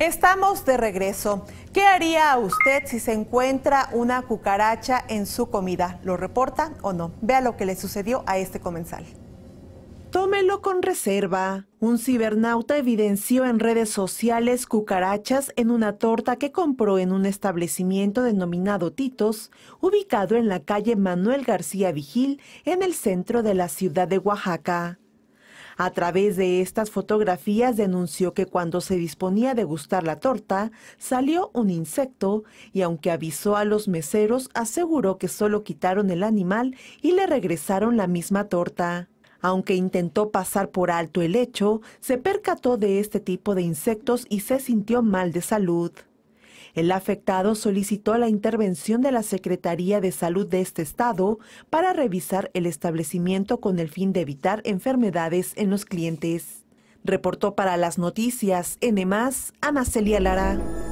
Estamos de regreso. ¿Qué haría usted si se encuentra una cucaracha en su comida? ¿Lo reporta o no? Vea lo que le sucedió a este comensal. Tómelo con reserva. Un cibernauta evidenció en redes sociales cucarachas en una torta que compró en un establecimiento denominado Titos, ubicado en la calle Manuel García Vigil, en el centro de la ciudad de Oaxaca. A través de estas fotografías denunció que cuando se disponía de gustar la torta, salió un insecto y aunque avisó a los meseros, aseguró que solo quitaron el animal y le regresaron la misma torta. Aunque intentó pasar por alto el hecho, se percató de este tipo de insectos y se sintió mal de salud. El afectado solicitó la intervención de la Secretaría de Salud de este estado para revisar el establecimiento con el fin de evitar enfermedades en los clientes. Reportó para las noticias N+, Ana Celia Lara.